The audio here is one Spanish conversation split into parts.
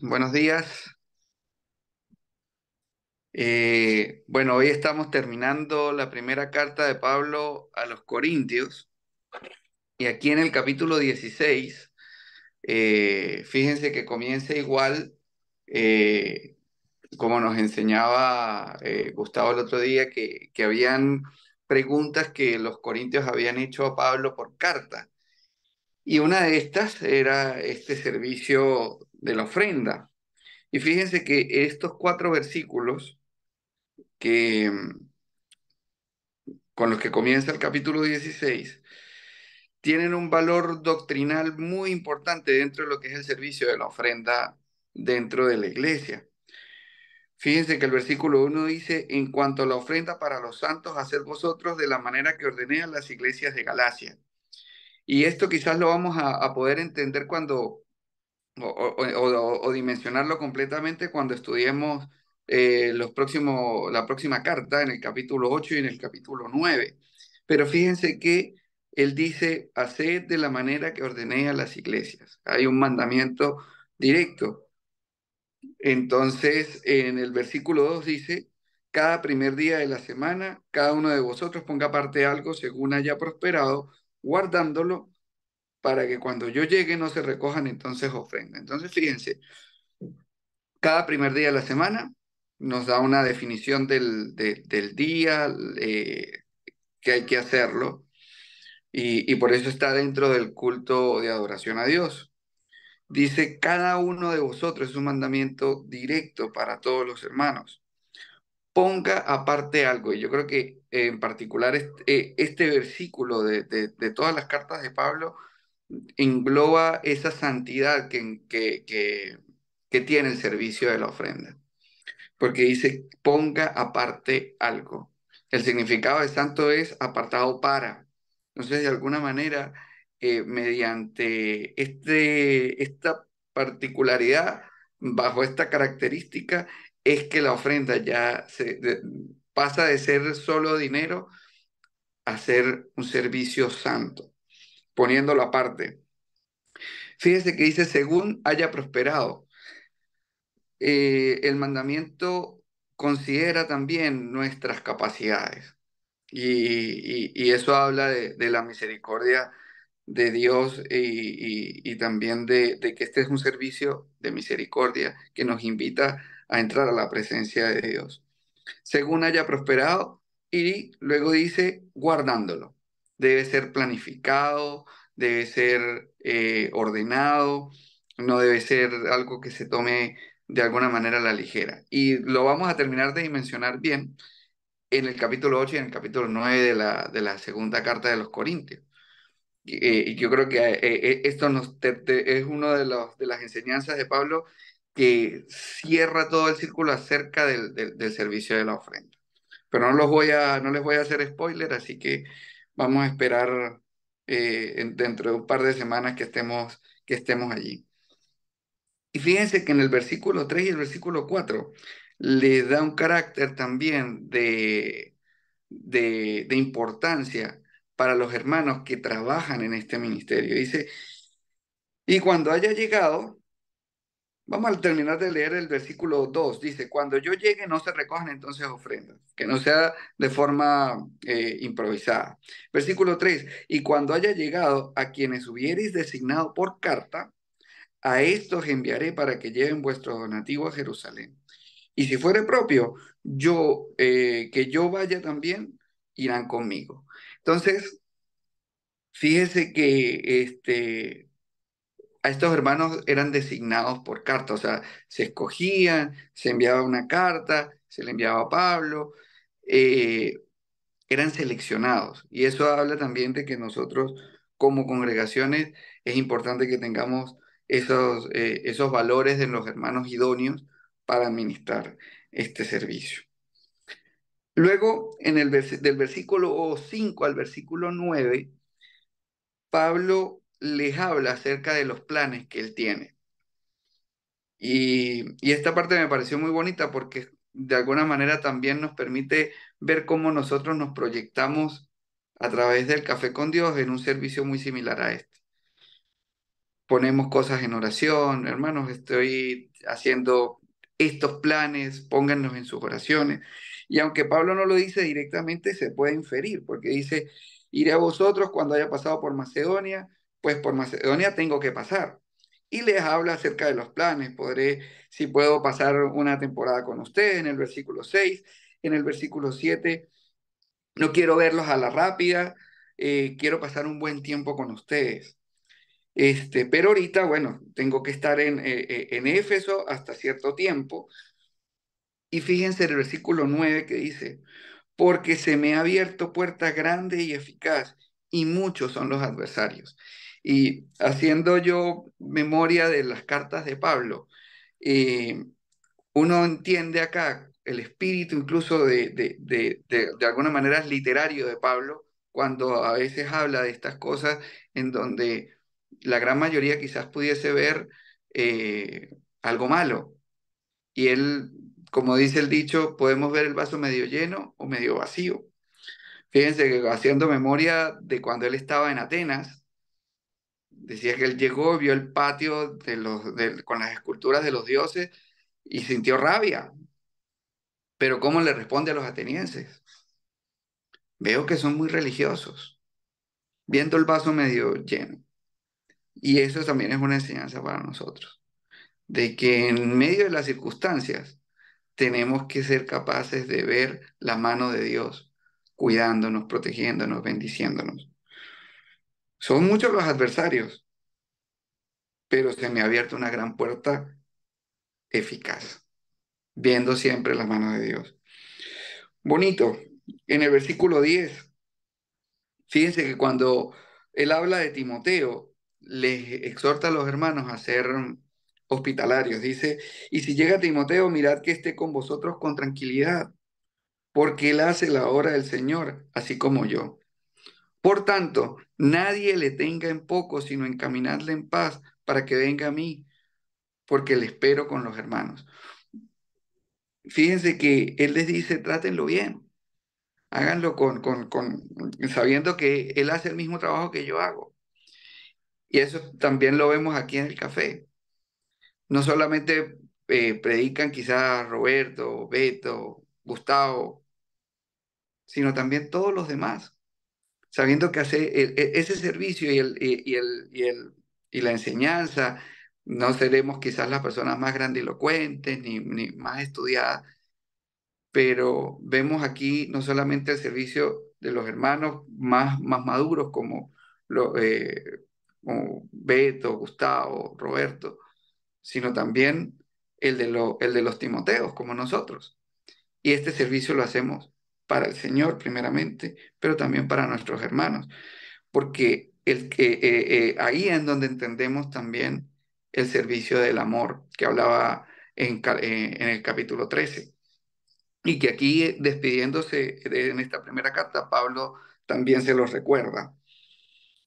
buenos días. Eh, bueno, hoy estamos terminando la primera carta de Pablo a los Corintios. Y aquí en el capítulo 16, eh, fíjense que comienza igual eh, como nos enseñaba Gustavo el otro día, que, que habían preguntas que los corintios habían hecho a Pablo por carta. Y una de estas era este servicio de la ofrenda. Y fíjense que estos cuatro versículos que, mm, con los que comienza el capítulo 16 tienen un valor doctrinal muy importante dentro de lo que es el servicio de la ofrenda dentro de la iglesia. Fíjense que el versículo 1 dice, en cuanto a la ofrenda para los santos, hacer vosotros de la manera que ordené las iglesias de Galacia. Y esto quizás lo vamos a, a poder entender cuando o, dimensionarlo completamente cuando estudiemos eh, los la próxima carta en el capítulo 8 y en el capítulo 9. Pero fíjense que él dice, haced de la manera que ordené a las iglesias. Hay un mandamiento directo. Entonces, en el versículo 2 dice, cada primer día de la semana, cada uno de vosotros ponga aparte algo según haya prosperado, guardándolo para que cuando yo llegue no se recojan entonces ofrenda. Entonces, fíjense, cada primer día de la semana nos da una definición del, día eh, que hay que hacerlo y, por eso está dentro del culto de adoración a Dios. Dice, cada uno de vosotros es un mandamiento directo para todos los hermanos. Ponga aparte algo, y yo creo que en particular este, eh, este versículo de todas las cartas de Pablo, engloba esa santidad que, que, tiene el servicio de la ofrenda. Porque dice, ponga aparte algo. El significado de santo es apartado para. Entonces, de alguna manera, eh, mediante este, esta particularidad, bajo esta característica, es que la ofrenda ya se, pasa de ser solo dinero a ser un servicio santo poniéndolo aparte. Fíjese que dice, según haya prosperado. Eh, el mandamiento considera también nuestras capacidades. Y, eso habla de, la misericordia de Dios y, también de, de, que este es un servicio de misericordia que nos invita a entrar a la presencia de Dios. Según haya prosperado, y luego dice guardándolo debe ser planificado, debe ser eh, ordenado, no debe ser algo que se tome de alguna manera a la ligera. Y lo vamos a terminar de dimensionar bien en el capítulo 8 y en el capítulo 9 de la, de la segunda carta de los Corintios. Y eh, yo creo que eh, esto nos es una de, los, de las enseñanzas de Pablo que cierra todo el círculo acerca del, del, del servicio de la ofrenda. Pero no, los voy a, no les voy a hacer spoiler, así que vamos a esperar eh, dentro de un par de semanas que estemos, que estemos allí. Y fíjense que en el versículo 3 y el versículo 4 le da un carácter también de, de, de importancia para los hermanos que trabajan en este ministerio. Dice, y cuando haya llegado, Vamos a terminar de leer el versículo 2. Dice, cuando yo llegue no se recojan entonces ofrendas, que no sea de forma eh, improvisada. Versículo 3, y cuando haya llegado a quienes hubiereis designado por carta, a estos enviaré para que lleven vuestro donativo a Jerusalén. Y si fuere propio, yo, eh, que yo vaya también, irán conmigo. Entonces, fíjese que este, a estos hermanos eran designados por carta, o sea, se escogían, se enviaba una carta, se le enviaba a Pablo, eh, eran seleccionados. Y eso habla también de que nosotros como congregaciones es importante que tengamos esos, eh, esos valores de los hermanos idóneos para administrar este servicio. Luego, en el del versículo 5 al versículo 9, Pablo les habla acerca de los planes que él tiene. Y, esta parte me pareció muy bonita porque de alguna manera también nos permite ver cómo nosotros nos proyectamos a través del café con Dios en un servicio muy similar a este. Ponemos cosas en oración, hermanos, estoy haciendo estos planes, pónganlos en sus oraciones. Y aunque Pablo no lo dice directamente, se puede inferir, porque dice, iré a vosotros cuando haya pasado por Macedonia, pues por Macedonia tengo que pasar. Y les habla acerca de los planes. Podré, si puedo, pasar una temporada con ustedes en el versículo 6, en el versículo 7. No quiero verlos a la rápida, eh, quiero pasar un buen tiempo con ustedes. Este, pero ahorita, bueno, tengo que estar en, eh, eh, Éfeso hasta cierto tiempo. Y fíjense el versículo 9 que dice, porque se me ha abierto puerta grande y eficaz, y muchos son los adversarios. Y haciendo yo memoria de las cartas de Pablo, eh, uno entiende acá el espíritu incluso de, de, de, de, alguna manera literario de Pablo, cuando a veces habla de estas cosas en donde la gran mayoría quizás pudiese ver eh, algo malo. Y él, como dice el dicho, podemos ver el vaso medio lleno o medio vacío. Fíjense que haciendo memoria de cuando él estaba en Atenas, Decía que él llegó, vio el patio de los, con las esculturas de los dioses y sintió rabia. Pero ¿cómo le responde a los atenienses? Veo que son muy religiosos, viendo el vaso medio lleno. Y eso también es una enseñanza para nosotros, de que en medio de las circunstancias tenemos que ser capaces de ver la mano de Dios cuidándonos, protegiéndonos, bendiciéndonos. Son muchos los adversarios, pero se me ha abierto una gran puerta eficaz, viendo siempre la mano de Dios. Bonito, en el versículo 10, fíjense que cuando él habla de Timoteo, les exhorta a los hermanos a ser hospitalarios. Dice, y si llega Timoteo, mirad que esté con vosotros con tranquilidad, porque él hace la obra del Señor, así como yo. Por tanto, nadie le tenga en poco, sino encaminadle en paz para que venga a mí, porque le espero con los hermanos. Fíjense que Él les dice, trátenlo bien, háganlo con, con, sabiendo que Él hace el mismo trabajo que yo hago. Y eso también lo vemos aquí en el café. No solamente eh, predican quizás Roberto, Beto, Gustavo, sino también todos los demás sabiendo que hace e, e, ese servicio y, el, el, y, el, y la enseñanza, no seremos quizás las personas más grandilocuentes ni, ni más estudiadas, pero vemos aquí no solamente el servicio de los hermanos más, más maduros como, lo, eh, Beto, Gustavo, Roberto, sino también el de, el de los Timoteos como nosotros. Y este servicio lo hacemos para el Señor primeramente, pero también para nuestros hermanos, porque el, que eh, eh, ahí es donde entendemos también el servicio del amor que hablaba en, eh, el capítulo 13. Y que aquí, despidiéndose en esta primera carta, Pablo también se los recuerda.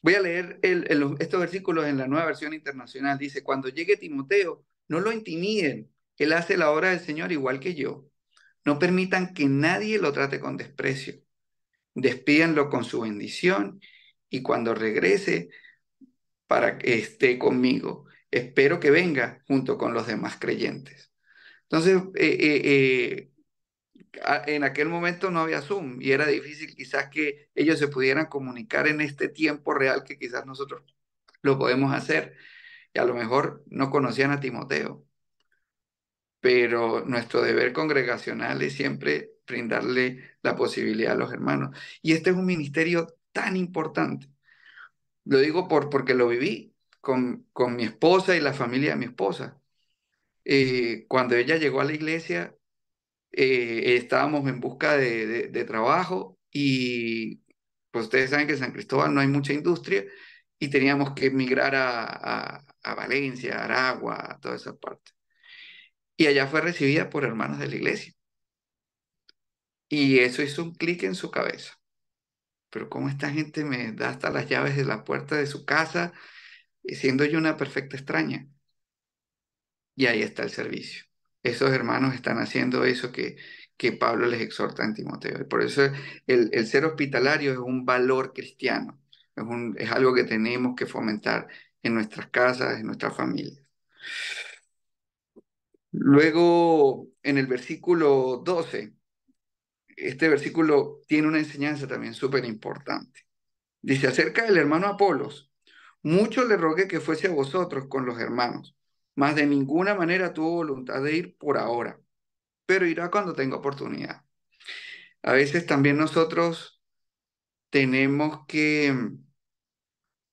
Voy a leer estos versículos en la nueva versión internacional. Dice, cuando llegue Timoteo, no lo intimiden. Él hace la obra del Señor igual que yo. No permitan que nadie lo trate con desprecio. Despídanlo con su bendición y cuando regrese para que esté conmigo. Espero que venga junto con los demás creyentes. Entonces, eh, eh, eh, en aquel momento no había Zoom y era difícil quizás que ellos se pudieran comunicar en este tiempo real que quizás nosotros lo podemos hacer. Y a lo mejor no conocían a Timoteo, pero nuestro deber congregacional es siempre brindarle la posibilidad a los hermanos. Y este es un ministerio tan importante. Lo digo por, porque lo viví con, mi esposa y la familia de mi esposa. Eh, cuando ella llegó a la iglesia, eh, estábamos en busca de, trabajo y pues ustedes saben que en San Cristóbal no hay mucha industria y teníamos que emigrar a, Valencia, Aragua, a toda esa parte. Y allá fue recibida por hermanos de la iglesia. Y eso hizo un clic en su cabeza. Pero cómo esta gente me da hasta las llaves de la puerta de su casa, siendo yo una perfecta extraña. Y ahí está el servicio. Esos hermanos están haciendo eso que, que Pablo les exhorta en Timoteo. Y por eso el, ser hospitalario es un valor cristiano, es algo que tenemos que fomentar en nuestras casas, en nuestras familias. Luego, en el versículo 12, este versículo tiene una enseñanza también súper importante. Dice, acerca del hermano Apolos, mucho le rogué que fuese a vosotros con los hermanos, mas de ninguna manera tuvo voluntad de ir por ahora, pero irá cuando tenga oportunidad. A veces también nosotros tenemos que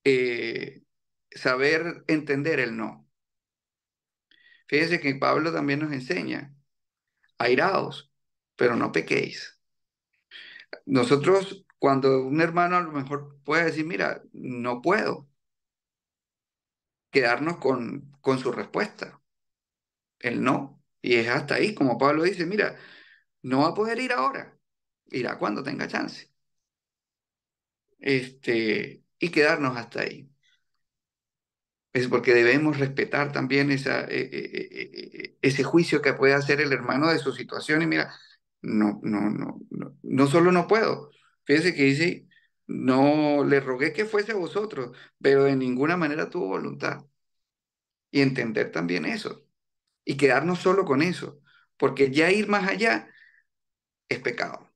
eh, saber entender el no. Fíjense que Pablo también nos enseña, airaos, pero no pequéis. Nosotros, cuando un hermano a lo mejor puede decir, mira, no puedo, quedarnos con, con su respuesta, el no. Y es hasta ahí, como Pablo dice, mira, no va a poder ir ahora, irá cuando tenga chance. Este, y quedarnos hasta ahí es porque debemos respetar también esa, eh, eh, eh, ese juicio que puede hacer el hermano de su situación. Y mira, no, no, no, no, no solo no puedo. Fíjese que dice, no le rogué que fuese a vosotros, pero de ninguna manera tuvo voluntad. Y entender también eso. Y quedarnos solo con eso. Porque ya ir más allá es pecado.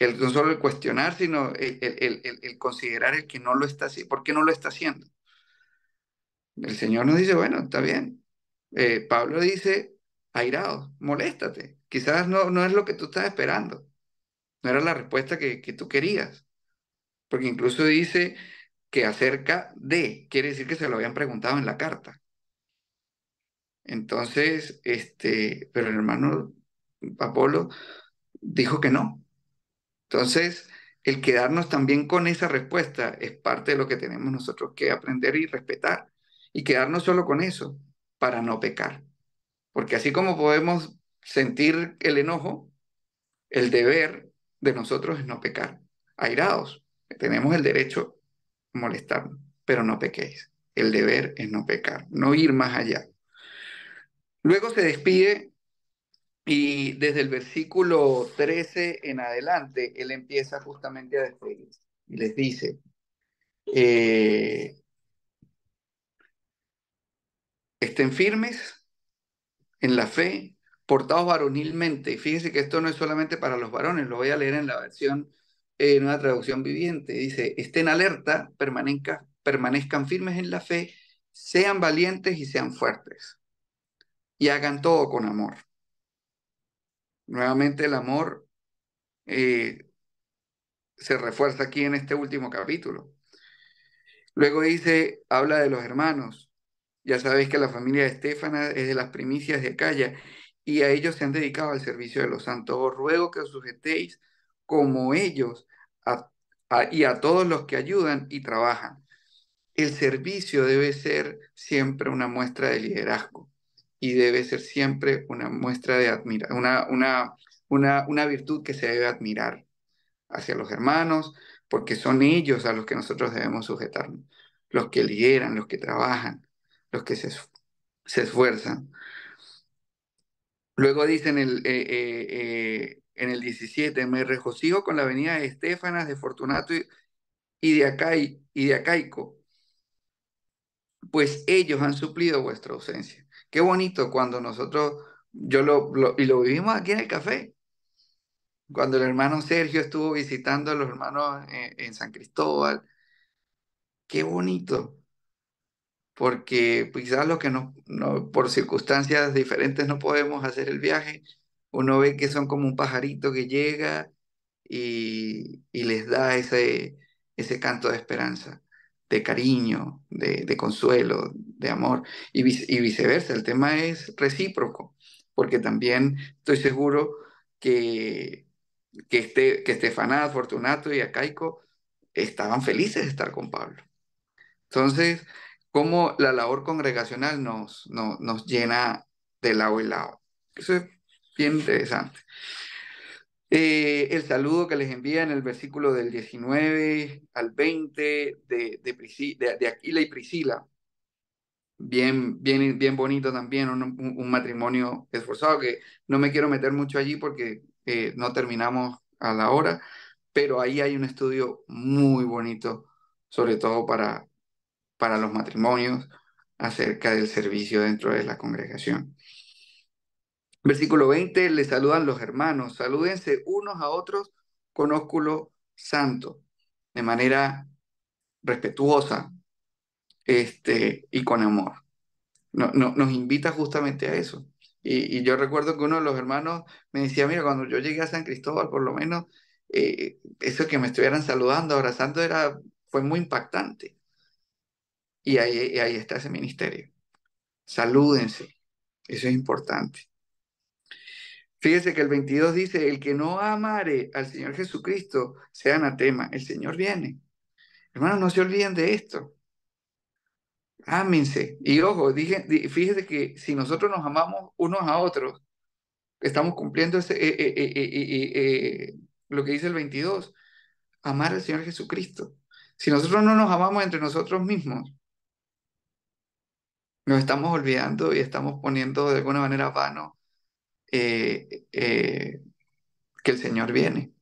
El, no solo el cuestionar, sino el, el, el, considerar el que no lo está haciendo. ¿Por qué no lo está haciendo? El Señor nos dice, bueno, está bien. Eh, Pablo dice, airado, moléstate. Quizás no, no es lo que tú estás esperando. No era la respuesta que, tú querías. Porque incluso dice que acerca de, quiere decir que se lo habían preguntado en la carta. Entonces, este, pero el hermano Apolo dijo que no. Entonces, el quedarnos también con esa respuesta es parte de lo que tenemos nosotros que aprender y respetar y quedarnos solo con eso para no pecar. Porque así como podemos sentir el enojo, el deber de nosotros es no pecar. Airados, tenemos el derecho a molestarnos, pero no pequéis. El deber es no pecar, no ir más allá. Luego se despide y desde el versículo 13 en adelante, él empieza justamente a despedirse y les dice, eh, estén firmes en la fe, portados varonilmente. Y fíjense que esto no es solamente para los varones, lo voy a leer en la versión, eh, en una traducción viviente. Dice, estén alerta, permanezcan firmes en la fe, sean valientes y sean fuertes. Y hagan todo con amor. Nuevamente el amor eh, se refuerza aquí en este último capítulo. Luego dice, habla de los hermanos ya sabéis que la familia de Estefana es de las primicias de Acaya y a ellos se han dedicado al servicio de los santos. Os ruego que os sujetéis como ellos y a todos los que ayudan y trabajan. El servicio debe ser siempre una muestra de liderazgo y debe ser siempre una muestra de admirar, una, una, una, una virtud que se debe admirar hacia los hermanos, porque son ellos a los que nosotros debemos sujetarnos, los que lideran, los que trabajan, los que se, esfuerzan. Luego dicen el, en el 17, eh, eh, eh, me regocijo con la venida de Estefanas, de Fortunato y, de, y de Acaico, pues ellos han suplido vuestra ausencia. Qué bonito cuando nosotros, yo lo, y lo vivimos aquí en el café, cuando el hermano Sergio estuvo visitando a los hermanos en San Cristóbal, qué bonito porque pues, quizás los que no, por circunstancias diferentes no podemos hacer el viaje, uno ve que son como un pajarito que llega y, les da ese, ese canto de esperanza, de cariño, de, consuelo, de amor, y, viceversa, el tema es recíproco, porque también estoy seguro que, que, este, que Fortunato y Acaico estaban felices de estar con Pablo. Entonces, cómo la labor congregacional nos, nos, llena de lado y lado. Eso es bien interesante. Eh, el saludo que les envía en el versículo del 19 al 20 de, Aquila y Priscila. Bien, bien, bien bonito también, un, matrimonio esforzado que no me quiero meter mucho allí porque eh, no terminamos a la hora, pero ahí hay un estudio muy bonito, sobre todo para, para los matrimonios acerca del servicio dentro de la congregación. Versículo 20, le saludan los hermanos, salúdense unos a otros con ósculo santo, de manera respetuosa este, y con amor. No, no, nos invita justamente a eso. Y, yo recuerdo que uno de los hermanos me decía, mira, cuando yo llegué a San Cristóbal, por lo menos, eh, eso que me estuvieran saludando, abrazando, era, fue muy impactante. Y ahí, está ese ministerio. Salúdense. Eso es importante. Fíjese que el 22 dice, el que no amare al Señor Jesucristo, sea anatema, el Señor viene. Hermanos, no se olviden de esto. Ámense. Y ojo, dije, fíjese que si nosotros nos amamos unos a otros, estamos cumpliendo eh, eh, eh, lo que dice el 22, amar al Señor Jesucristo. Si nosotros no nos amamos entre nosotros mismos, nos estamos olvidando y estamos poniendo de alguna manera vano eh, eh, que el Señor viene.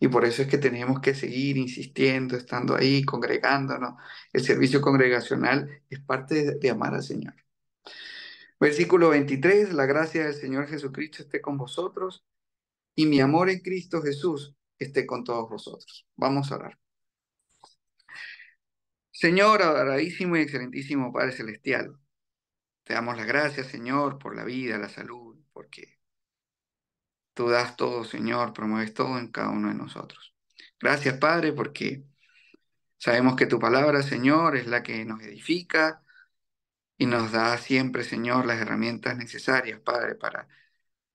Y por eso es que tenemos que seguir insistiendo, estando ahí, congregándonos. El servicio congregacional es parte de, de amar al Señor. Versículo 23, la gracia del Señor Jesucristo esté con vosotros y mi amor en Cristo Jesús esté con todos vosotros. Vamos a orar. Señor, adoradísimo y excelentísimo Padre Celestial, te damos las gracias, Señor, por la vida, la salud, porque tú das todo, Señor, promueves todo en cada uno de nosotros. Gracias, Padre, porque sabemos que tu palabra, Señor, es la que nos edifica y nos da siempre, Señor, las herramientas necesarias, Padre, para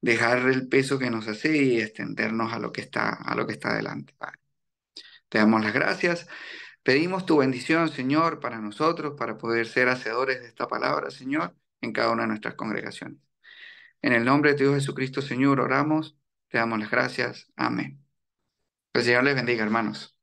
dejar el peso que nos hace y extendernos a lo que está, a lo que está adelante, Padre. Te damos las gracias. Pedimos tu bendición, Señor, para nosotros, para poder ser hacedores de esta palabra, Señor, en cada una de nuestras congregaciones. En el nombre de Dios Jesucristo, Señor, oramos, te damos las gracias. Amén. El Señor les bendiga, hermanos.